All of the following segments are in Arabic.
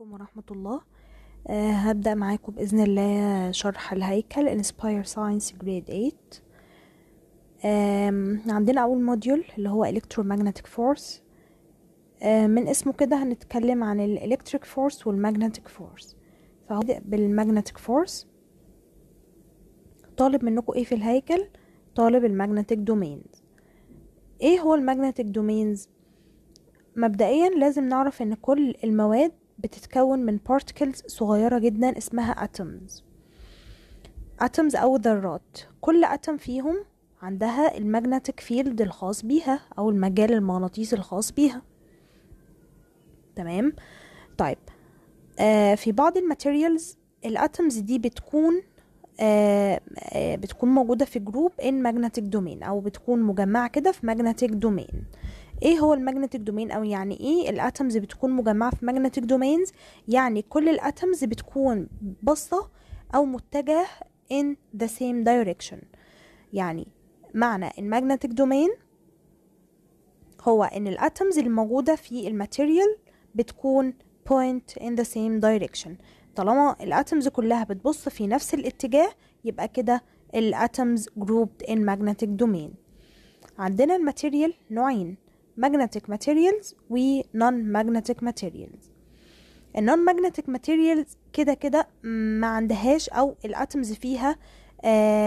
عليكم ورحمة الله أه هبدأ معاكم بإذن الله شرح الهيكل Inspire Science Grade 8 عندنا أول موديول اللي هو Electromagnetic Force أه من اسمه كده هنتكلم عن الإلكتريك فورس والمagnetic فورس فهبدأ بالMagnetic فورس طالب منكم ايه في الهيكل طالب الماجنتيك domains ايه هو الماجنتيك domains مبدئيا لازم نعرف ان كل المواد بتتكون من بارتكلز صغيرة جدا اسمها اتومز اتومز او ذرات كل اتوم فيهم عندها المagnetic فيلد الخاص بيها او المجال المغناطيسي الخاص بيها تمام طيب آه في بعض الماتيريالز الاتومز دي بتكون آه،, آه بتكون موجودة في جروب in magnetic domain أو بتكون مجمعة كده في magnetic domain ايه هو المagnetic domain او يعني ايه الاتمز بتكون مجمعه في magnetic domains يعني كل الاتمز بتكون باصه او متجه in the same direction يعني معنى المagnetic domain هو ان اللي الموجوده في الماتيريال بتكون point in the same direction طالما الاتمز كلها بتبص في نفس الاتجاه يبقى كده الاتمز grouped in magnetic domain عندنا الماتيريال نوعين magnetic materials و non magnetic materials ال non magnetic materials كده كده ما عندهاش او الاتمز فيها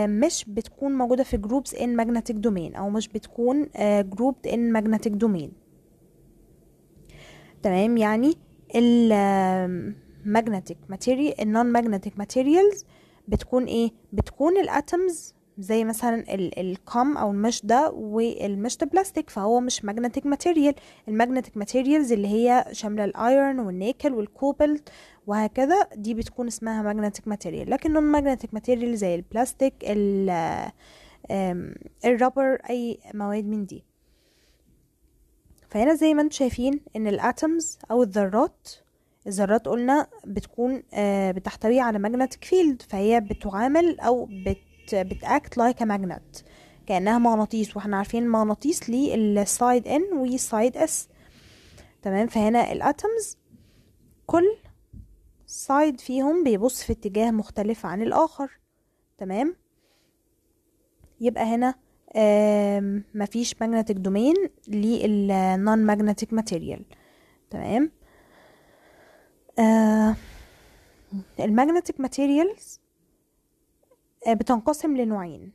مش بتكون موجودة في groups in magnetic domain او مش بتكون grouped in magnetic domain تمام يعني ال magnetic material non magnetic materials بتكون ايه بتكون الاتومز زي مثلا الكم او المش ده والمش بلاستيك فهو مش ماجنتيك ماتيريال الماجنتيك ماتيريالز اللي هي شامله الايرون والنيكل والكوبلت وهكذا دي بتكون اسمها ماجنتيك ماتيريال لكن نون ماجنتيك ماتيريال زي البلاستيك الرابر اي مواد من دي فهنا زي ما انتم شايفين ان الاتمز او الذرات الذرات قلنا بتكون آه، بتحتوي على ماجنتيك فيلد فهي بتعامل او بت بت بتاكت لايك ا ماجنت كانها مغناطيس واحنا عارفين المغناطيس ليه السايد ان والسايد اس تمام فهنا الاتمز كل سايد فيهم بيبص في اتجاه مختلف عن الاخر تمام يبقى هنا مفيش ماجنتيك دومين للنون ماجنتيك ماتيريال تمام آه، الماجنتيك ماتيريالز آه، بتنقسم لنوعين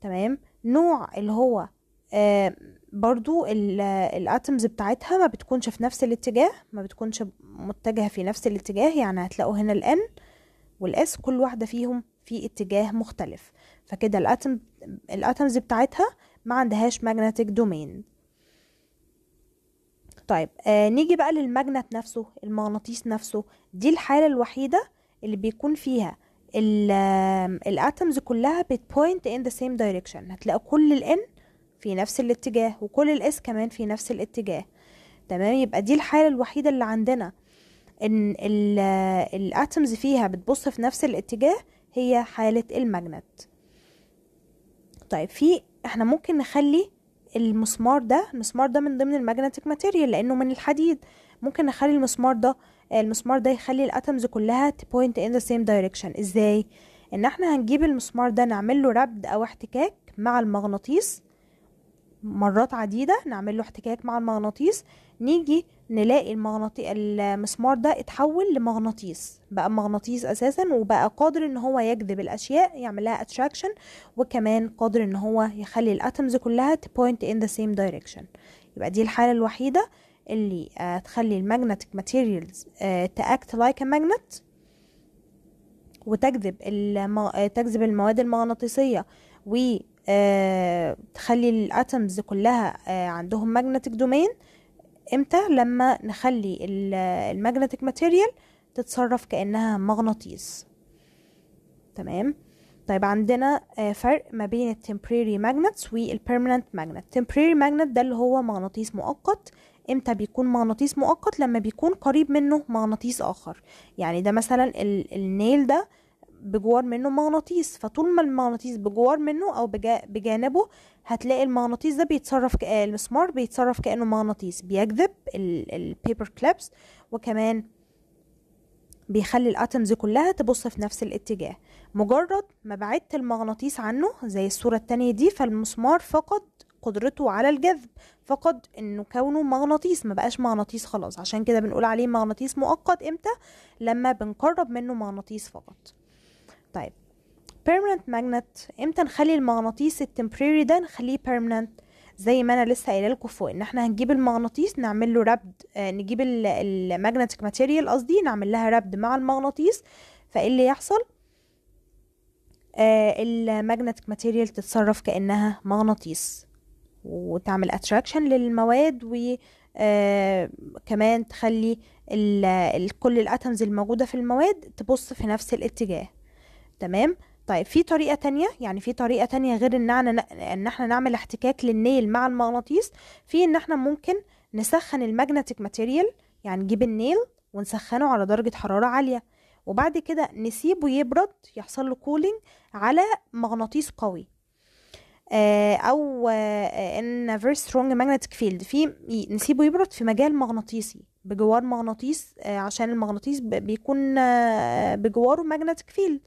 تمام نوع اللي هو آه، برضو الاتمز بتاعتها ما بتكونش في نفس الاتجاه ما بتكونش متجهه في نفس الاتجاه يعني هتلاقوا هنا الان والاس كل واحده فيهم في اتجاه مختلف فكده الاتم الاتمز بتاعتها ما عندهاش ماجنتيك دومين طيب آه نيجي بقى للماجنت نفسه المغناطيس نفسه دي الحاله الوحيده اللي بيكون فيها atoms كلها بتبوينت ان ذا سيم دايركشن هتلاقوا كل الان في نفس الاتجاه وكل الاس كمان في نفس الاتجاه تمام يبقى دي الحاله الوحيده اللي عندنا ان atoms فيها بتبص في نفس الاتجاه هي حاله الماجنت طيب في احنا ممكن نخلي المسمار ده المسمار ده من ضمن الماجنتيك ماتيريال لانه من الحديد ممكن نخلي المسمار ده المسمار ده يخلي الاتمز كلها تبوينت ان ذا سيم دايركشن ازاي ان احنا هنجيب المسمار ده نعمل له ربد او احتكاك مع المغناطيس مرات عديدة نعمل له احتكاك مع المغناطيس نيجي نلاقي المغناطي المسمار ده اتحول لمغناطيس بقى مغناطيس اساسا وبقى قادر ان هو يجذب الاشياء يعمل لها اتراكشن وكمان قادر ان هو يخلي الاتمز كلها تبوينت ان ذا سيم دايركشن يبقى دي الحالة الوحيدة اللي آه، تخلي الماجنتيك ماتيريالز تاكت لايك ماجنت وتجذب آه، تجذب المواد المغناطيسيه وتخلي آه، الاتمز كلها عندهم ماجنتيك دومين امتى لما نخلي الماجنتيك ماتيريال تتصرف كانها مغناطيس تمام طيب عندنا فرق ما بين التمبريري ماجنتس والبيرمننت ماجنت temporary ماجنت ده اللي هو مغناطيس مؤقت امتى بيكون مغناطيس مؤقت لما بيكون قريب منه مغناطيس اخر يعني ده مثلا ال... النيل ده بجوار منه مغناطيس فطول ما المغناطيس بجوار منه او بجا بجانبه هتلاقي المغناطيس ده بيتصرف آه، المسمار بيتصرف كانه مغناطيس بيجذب البيبر كليبس وكمان بيخلي الاتمز كلها تبص في نفس الاتجاه مجرد ما بعدت المغناطيس عنه زي الصوره التانية دي فالمسمار فقد قدرته على الجذب فقد انه كونه مغناطيس ما بقاش مغناطيس خلاص عشان كده بنقول عليه مغناطيس مؤقت امتى لما بنقرب منه مغناطيس فقط طيب permanent magnet امتى نخلي المغناطيس التمبريري ده نخليه permanent زي ما انا لسه قايله لكم فوق ان احنا هنجيب المغناطيس نعمل له ربد آه نجيب الماجنتيك ماتيريال قصدي نعمل لها ربد مع المغناطيس فايه اللي يحصل آه الماجنتيك ماتيريال تتصرف كانها مغناطيس وتعمل اتراكشن للمواد وكمان آه، تخلي كل الاتمز الموجودة في المواد تبص في نفس الاتجاه تمام طيب في طريقة تانية يعني في طريقة تانية غير ان احنا ان احنا نعمل احتكاك للنيل مع المغناطيس في ان احنا ممكن نسخن الماجنتيك ماتيريال يعني نجيب النيل ونسخنه على درجة حرارة عالية وبعد كده نسيبه يبرد يحصل له كولينج على مغناطيس قوي آه، او ان فيري سترونج ماجنتيك فيلد في نسيبه يبرد في مجال مغناطيسي بجوار مغناطيس آه، عشان المغناطيس بيكون آه، بجواره ماجنتيك فيلد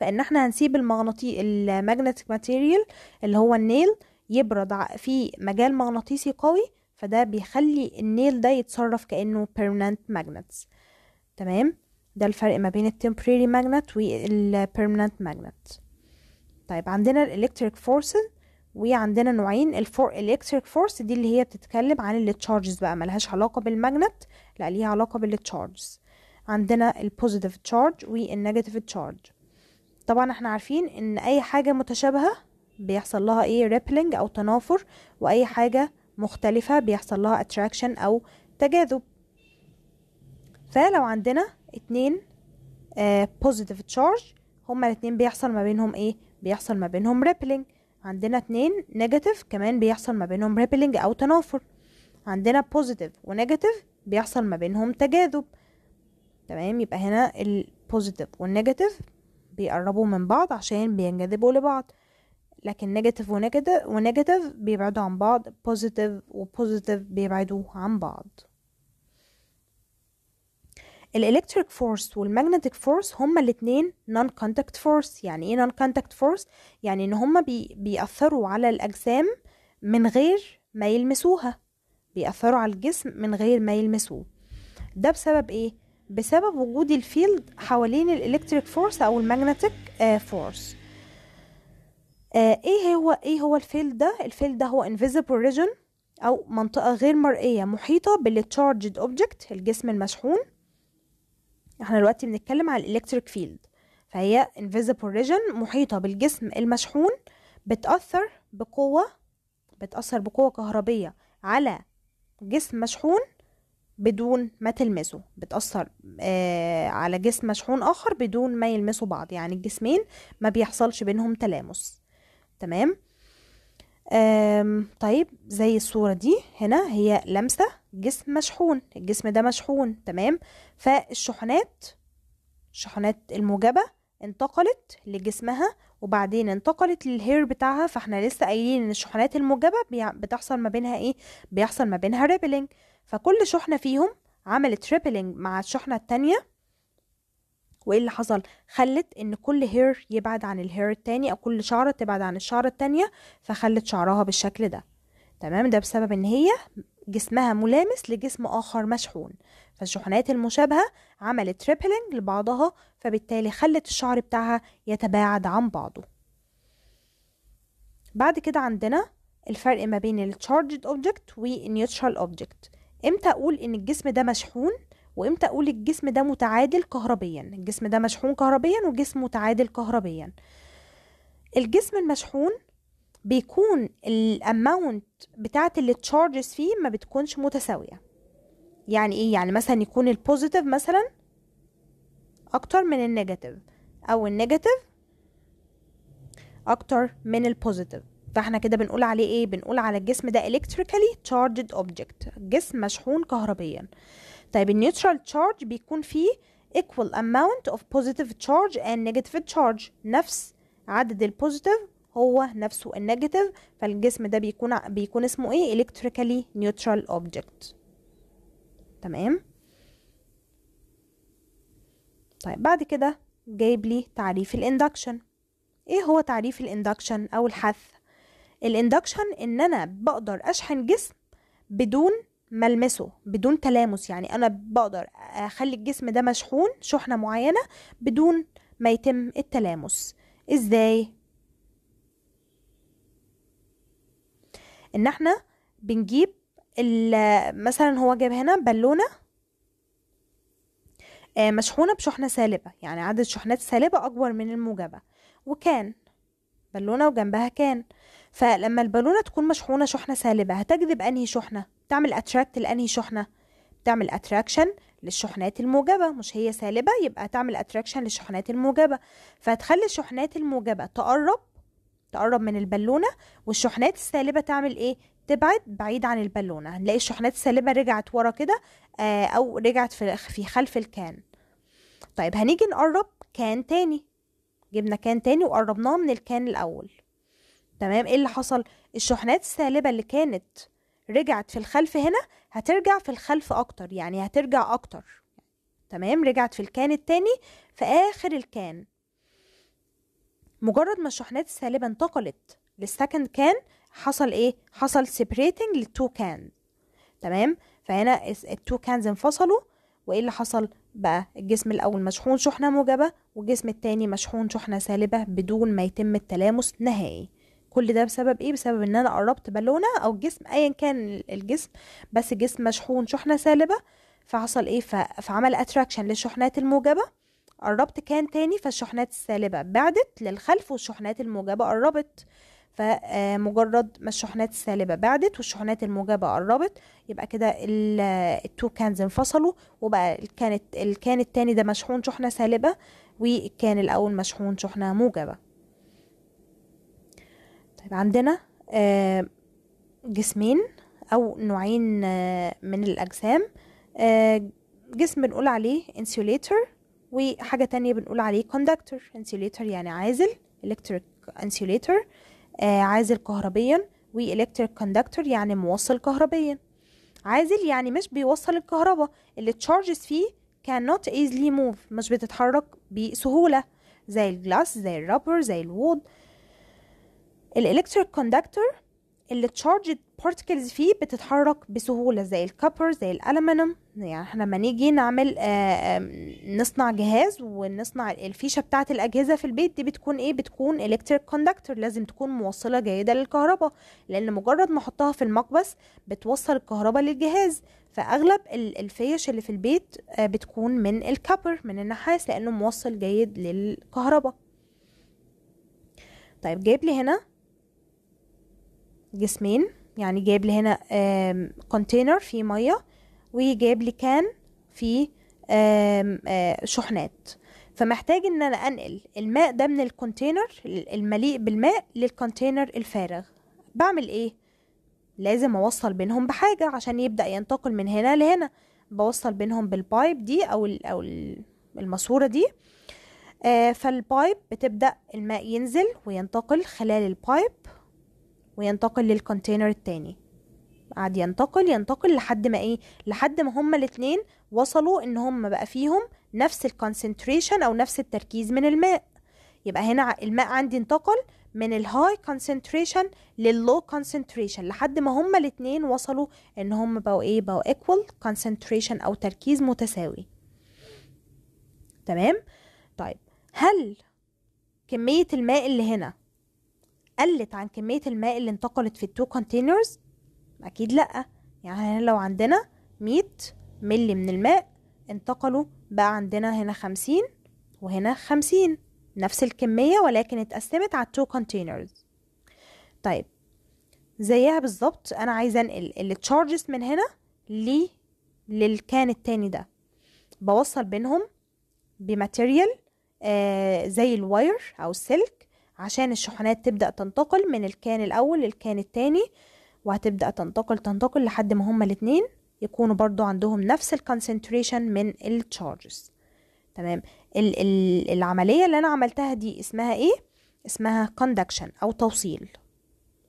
فان احنا هنسيب المغناطيس الماجنتيك ماتيريال اللي هو النيل يبرد في مجال مغناطيسي قوي فده بيخلي النيل ده يتصرف كانه permanent ماجنتس تمام ده الفرق ما بين التمبريري ماجنت والبيرمننت ماجنت طيب عندنا الالكتريك فورس وعندنا نوعين الفور الالكتريك فورس دي اللي هي بتتكلم عن التشارجز بقى ملهاش علاقه بالماجنت لا ليها علاقه بالتشارجز عندنا البوزيتيف تشارج والنيجاتيف تشارج طبعا احنا عارفين ان اي حاجه متشابهه بيحصل لها ايه ريبلنج او تنافر واي حاجه مختلفه بيحصل لها اتراكشن او تجاذب فلو عندنا اتنين بوزيتيف آه، تشارج هما الاتنين بيحصل ما بينهم ايه بيحصل ما بينهم ريبلينج عندنا اتنين نيجاتيف كمان بيحصل ما بينهم ريبلينج او تنافر عندنا بوزيتيف ونيجاتيف بيحصل ما بينهم تجاذب تمام يبقى هنا البوزيتيف والنيجاتيف بيقربوا من بعض عشان بينجذبوا لبعض لكن نيجاتيف ونيجاتيف ونيجاتيف بيبعدوا عن بعض بوزيتيف وبوزيتيف بيبعدوا عن بعض الالكتريك فورس والماجنتيك فورس هما الاثنين نون كونتاكت فورس يعني ايه نون كونتاكت فورس يعني ان هما بي بيأثروا على الاجسام من غير ما يلمسوها بيأثروا على الجسم من غير ما يلمسوه ده بسبب ايه بسبب وجود الفيلد حوالين الالكتريك فورس او الماجنتيك آه، فورس آه، ايه هو ايه هو الفيلد ده الفيلد ده هو invisible region او منطقه غير مرئيه محيطه بالتشارجد اوبجكت الجسم المشحون احنا دلوقتي بنتكلم على الالكتريك فيلد فهي invisible region محيطة بالجسم المشحون بتأثر بقوة بتأثر بقوة كهربية على جسم مشحون بدون ما تلمسه بتأثر آه على جسم مشحون آخر بدون ما يلمسوا بعض يعني الجسمين ما بيحصلش بينهم تلامس تمام آم طيب زي الصورة دي هنا هي لمسة جسم مشحون الجسم ده مشحون تمام فالشحنات الشحنات الموجبة انتقلت لجسمها وبعدين انتقلت للهير بتاعها فاحنا لسه قايلين ان الشحنات الموجبة بتحصل ما بينها ايه بيحصل ما بينها ريبلينج فكل شحنة فيهم عملت ريبلينج مع الشحنة التانية وايه اللي حصل خلت ان كل هير يبعد عن الهير التاني او كل شعرة تبعد عن الشعرة التانية فخلت شعرها بالشكل ده تمام ده بسبب ان هي جسمها ملامس لجسم آخر مشحون فالشحنات المشابهة عملت ريبلينج لبعضها فبالتالي خلت الشعر بتاعها يتباعد عن بعضه بعد كده عندنا الفرق ما بين التشارجد اوبجكت object اوبجكت object امتى اقول ان الجسم ده مشحون وامتى اقول الجسم ده متعادل كهربيا الجسم ده مشحون كهربيا وجسم متعادل كهربيا الجسم المشحون بيكون الاماونت بتاعت اللي تشارجز فيه ما بتكونش متساويه يعني ايه يعني مثلا يكون البوزيتيف مثلا اكتر من النيجاتيف او النيجاتيف اكتر من البوزيتيف فاحنا كده بنقول عليه ايه بنقول على الجسم ده electrically charged object جسم مشحون كهربيا طيب النيوترال تشارج بيكون فيه equal amount of positive charge and negative charge نفس عدد البوزيتيف هو نفسه النيجاتيف فالجسم ده بيكون بيكون اسمه ايه electrically neutral object تمام طيب بعد كده جايب لي تعريف الاندكشن ايه هو تعريف الاندكشن او الحث الاندكشن ان انا بقدر اشحن جسم بدون ملمسه بدون تلامس يعني انا بقدر اخلي الجسم ده مشحون شحنه معينه بدون ما يتم التلامس ازاي ان احنا بنجيب مثلا هو جاب هنا بالونه آه، مشحونه بشحنه سالبه يعني عدد شحنات سالبه اكبر من الموجبه وكان بالونه وجنبها كان فلما البالونه تكون مشحونه شحنه سالبه هتجذب انهي شحنه بتعمل اتراكت لانهي شحنه بتعمل اتراكشن للشحنات الموجبه مش هي سالبه يبقى تعمل اتراكشن للشحنات الموجبه فهتخلي الشحنات الموجبه تقرب تقرب من البالونه والشحنات السالبه تعمل ايه تبعد بعيد عن البالونه هنلاقي الشحنات السالبه رجعت ورا كده آه، او رجعت في خلف الكان طيب هنيجي نقرب كان تاني جبنا كان تاني وقربناه من الكان الاول تمام ايه اللي حصل الشحنات السالبه اللي كانت رجعت في الخلف هنا هترجع في الخلف اكتر يعني هترجع اكتر تمام رجعت في الكان التاني في اخر الكان مجرد ما الشحنات السالبة انتقلت للسكند كان حصل ايه حصل سيبريتنج للتو كان تمام فهنا التو كانز انفصلوا وايه اللي حصل بقى الجسم الاول مشحون شحنة موجبة والجسم التاني مشحون شحنة سالبة بدون ما يتم التلامس نهائي كل ده بسبب ايه بسبب ان انا قربت بالونة او الجسم ايا كان الجسم بس جسم مشحون شحنة سالبة فحصل ايه فعمل اتراكشن للشحنات الموجبة قربت كان تاني فالشحنات السالبة بعدت للخلف والشحنات الموجبة قربت فمجرد ما الشحنات السالبة بعدت والشحنات الموجبة قربت يبقى كده التو كانز انفصلوا وبقى كانت الكان التاني ده مشحون شحنة سالبة والكان الأول مشحون شحنة موجبة طيب عندنا آه، جسمين أو نوعين آه، من الأجسام آه، جسم بنقول عليه انسيوليتر وحاجة تانية بنقول عليه conductor insulator يعني عازل electric insulator آه عازل كهربيا والكتريك كوندكتور يعني موصل كهربيا عازل يعني مش بيوصل الكهرباء اللي charges فيه cannot easily move مش بتتحرك بسهولة زي الجلاس زي الرابر زي الوود الالكتريك كوندكتور اللي تشارج البارتكلز فيه بتتحرك بسهوله زي الكوبر زي الالمنيوم يعني احنا لما نيجي نعمل آآ آه، نصنع جهاز ونصنع الفيشه بتاعه الاجهزه في البيت دي بتكون ايه بتكون الكتريك كوندكتور لازم تكون موصله جيده للكهرباء لان مجرد ما احطها في المقبس بتوصل الكهرباء للجهاز فاغلب الفيش اللي في البيت آه، بتكون من الكابر من النحاس لانه موصل جيد للكهرباء طيب جايب لي هنا جسمين يعني جاب لي هنا كونتينر فيه ميه وجاب لي كان فيه شحنات فمحتاج ان انا انقل الماء ده من الكونتينر المليء بالماء للكونتينر الفارغ بعمل ايه لازم اوصل بينهم بحاجه عشان يبدا ينتقل من هنا لهنا بوصل بينهم بالبايب دي او او الماسوره دي فالبايب بتبدا الماء ينزل وينتقل خلال البايب وينتقل للكونتينر التاني قعد ينتقل ينتقل لحد ما ايه لحد ما هما الاتنين وصلوا ان هما بقى فيهم نفس الكونسنتريشن او نفس التركيز من الماء يبقى هنا الماء عندي انتقل من الهاي كونسنتريشن لللو كونسنتريشن لحد ما هما الاتنين وصلوا ان هما بقوا ايه بقوا ايكوال كونسنتريشن او تركيز متساوي تمام طيب هل كمية الماء اللي هنا قلت عن كمية الماء اللي انتقلت في التو كونتينرز أكيد لأ يعني لو عندنا مية ملي من الماء انتقلوا بقى عندنا هنا خمسين وهنا خمسين نفس الكمية ولكن اتقسمت على التو كونتينرز طيب زيها بالظبط أنا عايزة أنقل التشارجز من هنا لي للكان التاني ده بوصل بينهم بماتيريال آه زي الواير أو السلك عشان الشحنات تبدأ تنتقل من الكان الأول للكان التاني وهتبدأ تنتقل تنتقل لحد ما هما الاتنين يكونوا برضو عندهم نفس الكونسنتريشن من التشارجز تمام ال ال العملية اللي أنا عملتها دي اسمها إيه؟ اسمها كوندكشن أو توصيل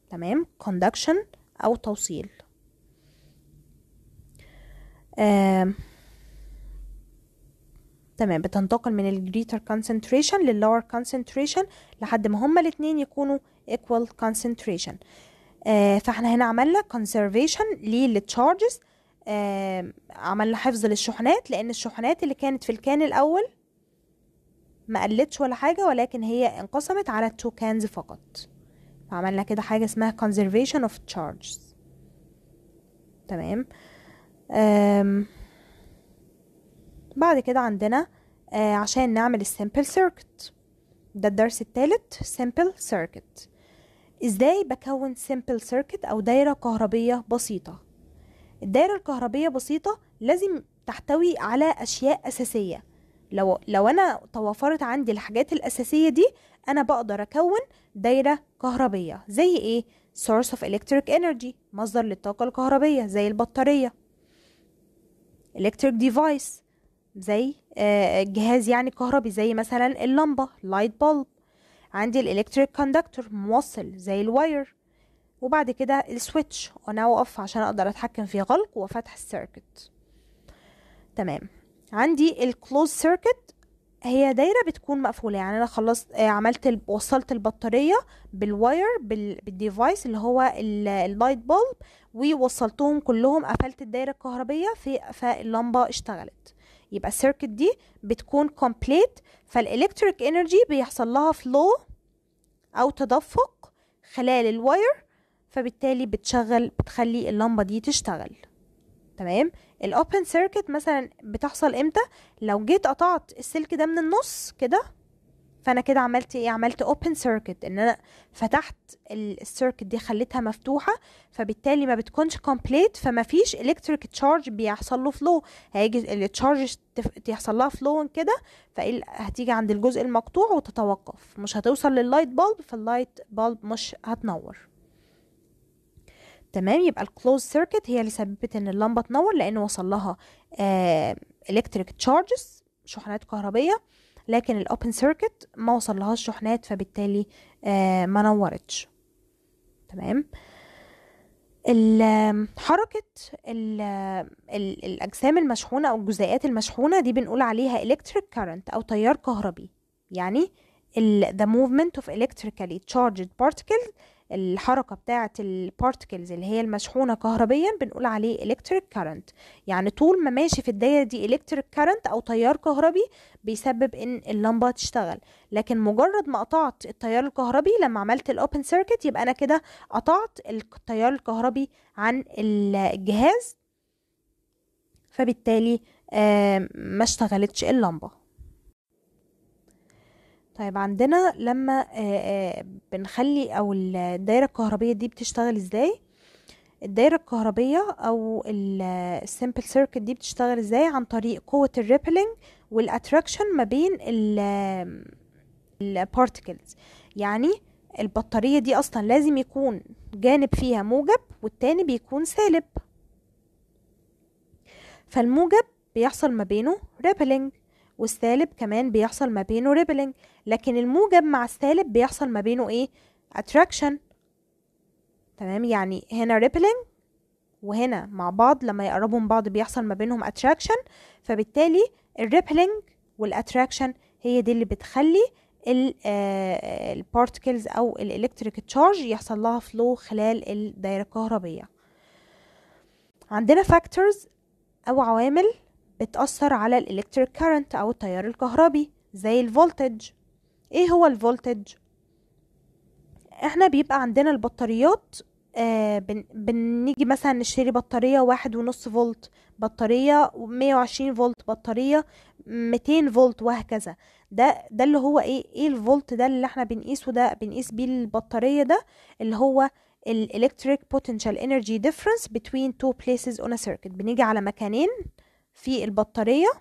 تمام كوندكشن أو توصيل آه تمام بتنتقل من الجريتر concentration للlower concentration لحد ما هما الاتنين يكونوا equal concentration آه فاحنا هنا عملنا conservation للتشارجز آه عملنا حفظ للشحنات لان الشحنات اللي كانت في الكان الاول ما قلتش ولا حاجه ولكن هي انقسمت على التو كانز فقط فعملنا كده حاجه اسمها conservation of charges تمام بعد كده عندنا آه عشان نعمل السيمبل سيركت ده الدرس الثالث سيمبل سيركت ازاي بكون سيمبل سيركت او دايره كهربيه بسيطه الدايره الكهربيه بسيطه لازم تحتوي على اشياء اساسيه لو لو انا توفرت عندي الحاجات الاساسيه دي انا بقدر اكون دايره كهربيه زي ايه source of electric energy مصدر للطاقه الكهربيه زي البطاريه electric device زي آه، آه، جهاز يعني كهربي زي مثلا اللمبة لايت بولب عندي الالكتريك كوندكتور موصل زي الواير وبعد كده السويتش انا اوقف عشان اقدر اتحكم في غلق وفتح السيركت تمام عندي الكلوز سيركت هي دايره بتكون مقفوله يعني انا خلصت آه، عملت وصلت البطاريه بالواير بالديفايس اللي هو اللايت بولب ووصلتهم كلهم قفلت الدايره الكهربيه في فاللمبه اشتغلت يبقى السيركت دي بتكون كومبليت فالالكتريك انرجي بيحصل لها فلو او تدفق خلال الواير فبالتالي بتشغل بتخلي اللمبه دي تشتغل تمام الاوبن سيركت مثلا بتحصل امتى لو جيت قطعت السلك ده من النص كده فانا كده عملت ايه عملت اوبن سيركت ان انا فتحت السيركت دي خليتها مفتوحه فبالتالي ما بتكونش كومبليت فما فيش الكتريك تشارج بيحصل له فلو هيجي التشارج يحصل لها فلو كده فهتيجي عند الجزء المقطوع وتتوقف مش هتوصل لللايت بالب فاللايت بالب مش هتنور تمام يبقى الكلوز سيركت هي اللي سببت ان اللمبه تنور لان وصل لها الكتريك آه، تشارجز شحنات كهربيه لكن الاوبن سيركت ما لها شحنات فبالتالي آه، ما نورتش تمام حركة الأجسام المشحونة أو الجزيئات المشحونة دي بنقول عليها electric current أو تيار كهربي يعني the movement of electrically charged particles الحركة بتاعة البارتكلز اللي هي المشحونة كهربيا بنقول عليه electric current يعني طول ما ماشي في الدايرة دي electric current أو تيار كهربي بيسبب إن اللمبة تشتغل لكن مجرد ما قطعت التيار الكهربي لما عملت الأوبن سيركت يبقى أنا كده قطعت التيار الكهربي عن الجهاز فبالتالي آه، ما اشتغلتش اللمبه طيب عندنا لما آه، آه، بنخلي او الدايره الكهربيه دي بتشتغل ازاي الدايره الكهربيه او السمبل سيركت آه، دي بتشتغل ازاي عن طريق قوه الريبلنج والاتراكشن ما بين البارتكلز يعني البطاريه دي اصلا لازم يكون جانب فيها موجب والتاني بيكون سالب فالموجب بيحصل ما بينه ريبلنج والسالب كمان بيحصل ما بينه ريبلينج لكن الموجب مع السالب بيحصل ما بينه ايه اتراكشن تمام يعني هنا ريبلينج وهنا مع بعض لما يقربوا من بعض بيحصل ما بينهم اتراكشن فبالتالي الريبلينج والاتراكشن هي دي اللي بتخلي البارتكلز آه، او الالكتريك تشارج يحصل لها فلو خلال الدايره الكهربيه عندنا فاكتورز او عوامل بتأثر على الإلكتريك كارنت أو التيار الكهربي زي الفولتج إيه هو الفولتج؟ إحنا بيبقى عندنا البطاريات آه بن بنيجي مثلا نشتري بطارية واحد ونص فولت بطارية مية وعشرين فولت بطارية ميتين فولت وهكذا ده ده اللي هو ايه ايه الفولت ده اللي احنا بنقيسه ده بنقيس بيه البطارية ده اللي هو الالكتريك بوتنشال potential energy difference between two places on a circuit بنيجي على مكانين في البطارية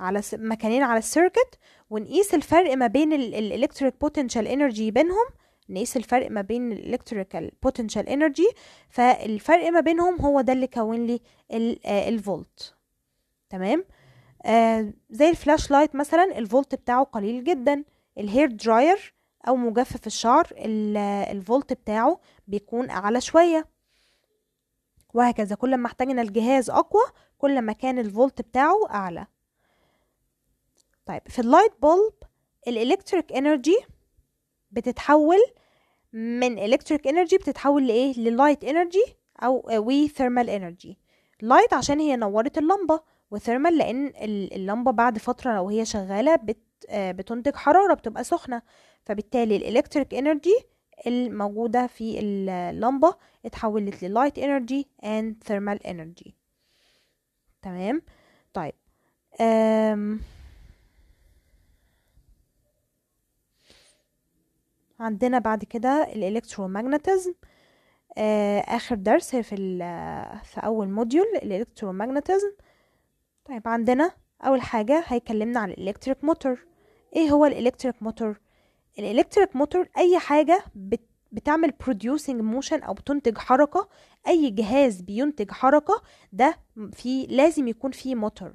على مكانين على السيركت ونقيس الفرق ما بين الالكتريك بوتنشال انرجي بينهم نقيس الفرق ما بين الالكتريكال بوتنشال انرجي فالفرق ما بينهم هو ده اللي كون لي الفولت آه، تمام آه زي الفلاش لايت مثلا الفولت بتاعه قليل جدا الهير دراير او مجفف الشعر الفولت آه، بتاعه بيكون اعلى شويه وهكذا كل ما احتاجنا الجهاز أقوى كل ما كان الفولت بتاعه أعلى طيب في اللايت بولب الإلكتريك إنرجي بتتحول من إلكتريك إنرجي بتتحول لإيه للايت إنرجي أو وي ثيرمال إنرجي لايت عشان هي نورت اللمبة وثيرمال لأن اللمبة بعد فترة لو هي شغالة بت آه، بتنتج حرارة بتبقى سخنة فبالتالي الإلكتريك إنرجي الموجودة في اللمبة اتحولت للايت انرجي اند ثيرمال انرجي تمام طيب أم. عندنا بعد كده الالكترومagnetism آه، اخر درس في في اول موديول الالكترومagnetism طيب عندنا اول حاجه هيكلمنا عن الالكتريك موتور ايه هو الالكتريك موتور الالكتريك موتور اي حاجه بت بتعمل producing موشن او بتنتج حركه اي جهاز بينتج حركه ده في لازم يكون فيه موتور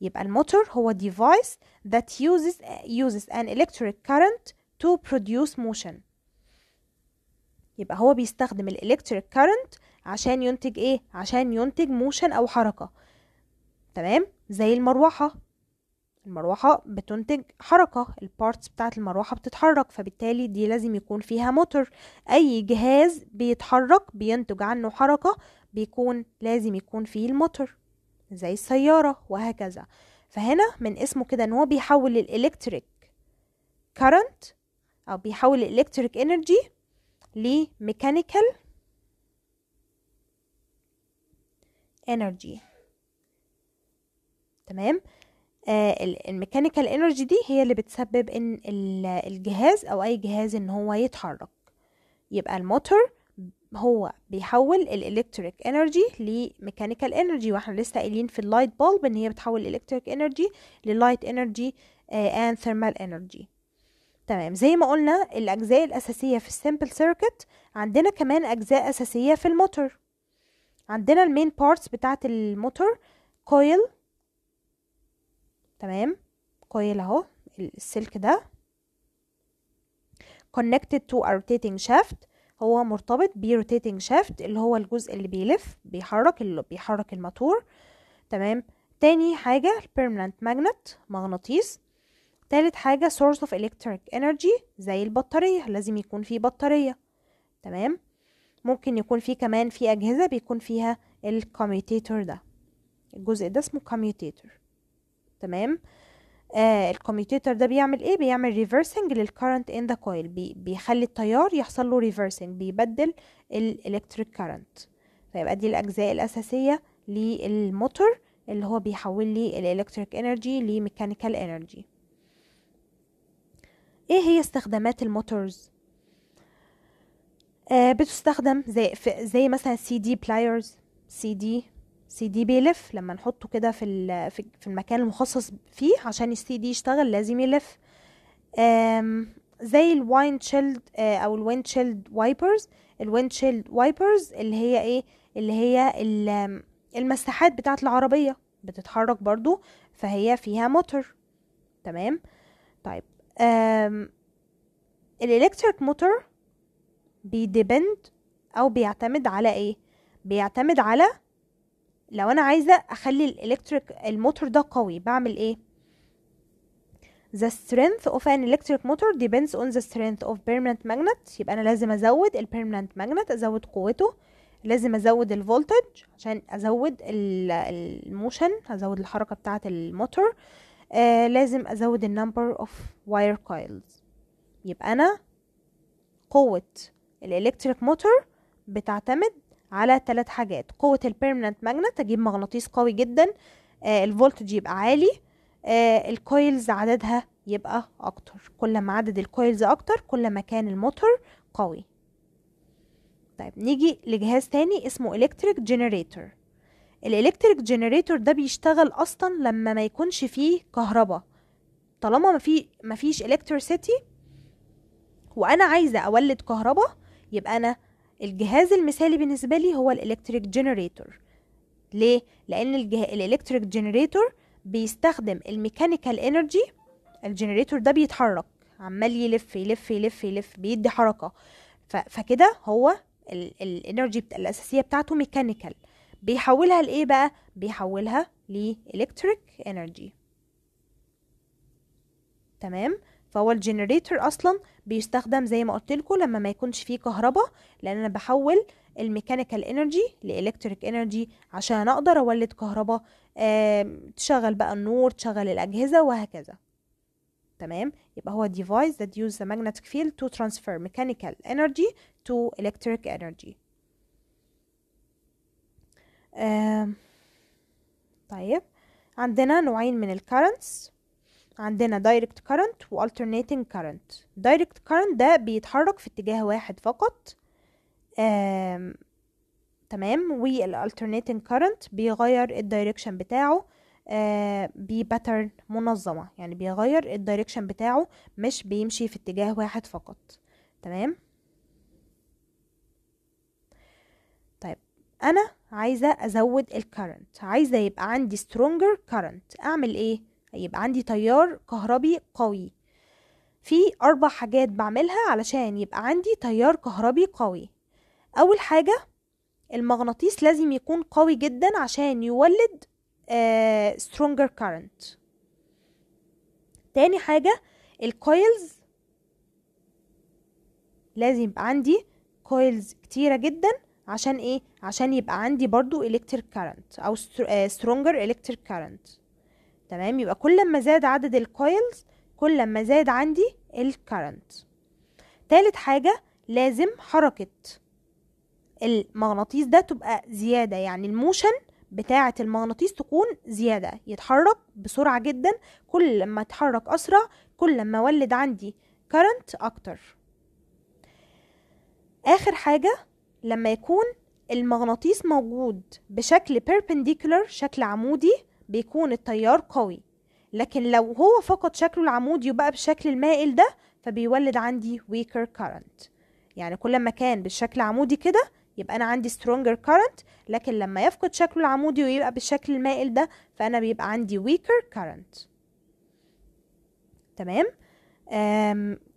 يبقى الموتور هو device that uses uses an electric current to produce motion يبقى هو بيستخدم الالكتريك current عشان ينتج ايه عشان ينتج موشن او حركه تمام زي المروحه المروحة بتنتج حركة البارتس بتاعة المروحة بتتحرك فبالتالي دي لازم يكون فيها موتور أي جهاز بيتحرك بينتج عنه حركة بيكون لازم يكون فيه الموتور زي السيارة وهكذا فهنا من اسمه كده ان هو بيحول الالكتريك كارنت او بيحول الالكتريك انرجي لميكانيكال انرجي تمام آه، الميكانيكال انرجي دي هي اللي بتسبب ان الجهاز او اي جهاز ان هو يتحرك يبقى الموتور هو بيحول الالكتريك انرجي لميكانيكال انرجي واحنا لسه قايلين في اللايت بولب ان هي بتحول الالكتريك انرجي للايت انرجي اند ثيرمال انرجي تمام زي ما قلنا الاجزاء الاساسيه في السمبل سيركت عندنا كمان اجزاء اساسيه في الموتور عندنا المين بارتس بتاعه الموتور كويل تمام كويل اهو السلك ده connected to a rotating shaft هو مرتبط ب rotating shaft اللي هو الجزء اللي بيلف بيحرك اللي بيحرك الماتور تمام تاني حاجة permanent magnet مغناطيس تالت حاجة source of electric energy زي البطارية لازم يكون في بطارية تمام ممكن يكون في كمان في أجهزة بيكون فيها الكميوتيتور ده الجزء ده اسمه commutator تمام آه الكوميوتيتر ده بيعمل ايه بيعمل ريفرسنج للكرنت ان ذا كويل بيخلي التيار يحصل له ريفرسنج بيبدل الالكتريك كرنت فيبقى دي الاجزاء الاساسيه للموتور اللي هو بيحول لي الالكتريك انرجي لميكانيكال انرجي ايه هي استخدامات الموتورز آه بتستخدم زي زي مثلا سي دي بلايرز سي دي سي دي بيلف لما نحطه كده في في المكان المخصص فيه عشان السي دي يشتغل لازم يلف زي الواين آه، شيلد او الويند شيلد وايبرز الويند شيلد وايبرز اللي هي ايه اللي هي المساحات بتاعه العربيه بتتحرك برضو فهي فيها موتور تمام طيب الالكتريك موتور بيديبند او بيعتمد على ايه بيعتمد على لو انا عايزه اخلي الالكتريك الموتور ده قوي بعمل ايه the strength of an electric motor depends on the strength of permanent magnet يبقى انا لازم ازود ال permanent magnet ازود قوته لازم ازود الفولتج عشان ازود الموشن ازود الحركه بتاعه الموتور آه لازم ازود النمبر اوف واير كويلز يبقى انا قوه الالكتريك موتور بتعتمد على ثلاث حاجات قوة البيرمننت ماجنت اجيب مغناطيس قوي جدا آه الفولتج يبقى عالي آه الكويلز عددها يبقى اكتر كل ما عدد الكويلز اكتر كل ما كان الموتور قوي طيب نيجي لجهاز تاني اسمه الكتريك جنريتور الالكتريك جنريتور ده بيشتغل اصلا لما ما يكونش فيه كهرباء طالما ما في ما فيش الكتريسيتي وانا عايزه اولد كهرباء يبقى انا الجهاز المثالي بالنسبه لي هو الالكتريك جنريتور ليه لان الالكتريك جنريتور بيستخدم الميكانيكال انرجي الجنريتور ده بيتحرك عمال يلف يلف يلف يلف بيدي حركه فكده هو الانرجي الاساسيه بتاعته ميكانيكال بيحولها لايه بقى بيحولها لالكتريك انرجي تمام فهو الجنريتور اصلا بيستخدم زي ما قلت لكم لما ما يكونش فيه كهرباء لان انا بحول الميكانيكال انرجي لالكتريك انرجي عشان اقدر اولد كهرباء تشغل بقى النور تشغل الاجهزه وهكذا تمام يبقى هو device that use the magnetic field to transfer ميكانيكال انرجي تو الكتريك انرجي طيب عندنا نوعين من الكارنتس عندنا دايركت current و alternating current دايركت current ده بيتحرك في اتجاه واحد فقط آم. تمام والالترنيتنج current بيغير الدايركشن بتاعه آم. آه، بباترن منظمة يعني بيغير الدايركشن بتاعه مش بيمشي في اتجاه واحد فقط تمام طيب انا عايزة ازود الكارنت عايزة يبقى عندي stronger current اعمل ايه يبقى عندي تيار كهربي قوي في أربع حاجات بعملها علشان يبقى عندي تيار كهربي قوي أول حاجة المغناطيس لازم يكون قوي جدا عشان يولد آه stronger current تاني حاجة الكويلز لازم يبقى عندي كويلز كتيرة جدا عشان ايه عشان يبقى عندي برضو electric current او آه، stronger electric current تمام يبقى كل ما زاد عدد الكويلز كل ما زاد عندي الكرنت تالت حاجة لازم حركة المغناطيس ده تبقى زيادة يعني الموشن بتاعة المغناطيس تكون زيادة يتحرك بسرعة جدا كل ما اتحرك أسرع كل ما ولد عندي كرنت أكتر آخر حاجة لما يكون المغناطيس موجود بشكل perpendicular شكل عمودي بيكون التيار قوي لكن لو هو فقد شكله العمودي وبقى بالشكل المائل ده فبيولد عندي weaker current يعني كل ما كان بالشكل عمودي كده يبقى انا عندي stronger current لكن لما يفقد شكله العمودي ويبقى بالشكل المائل ده فانا بيبقى عندي weaker current تمام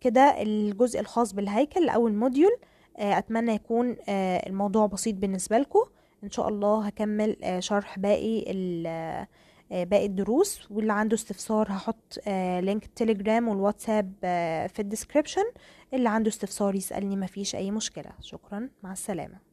كده الجزء الخاص بالهيكل او الموديول آه، اتمنى يكون آه، الموضوع بسيط بالنسبه لكم ان شاء الله هكمل آه، شرح باقي آه، باقي الدروس واللي عنده استفسار هحط لينك آه، التليجرام والواتساب في الديسكريبشن اللي عنده استفسار يسألني مفيش اي مشكلة شكرا مع السلامة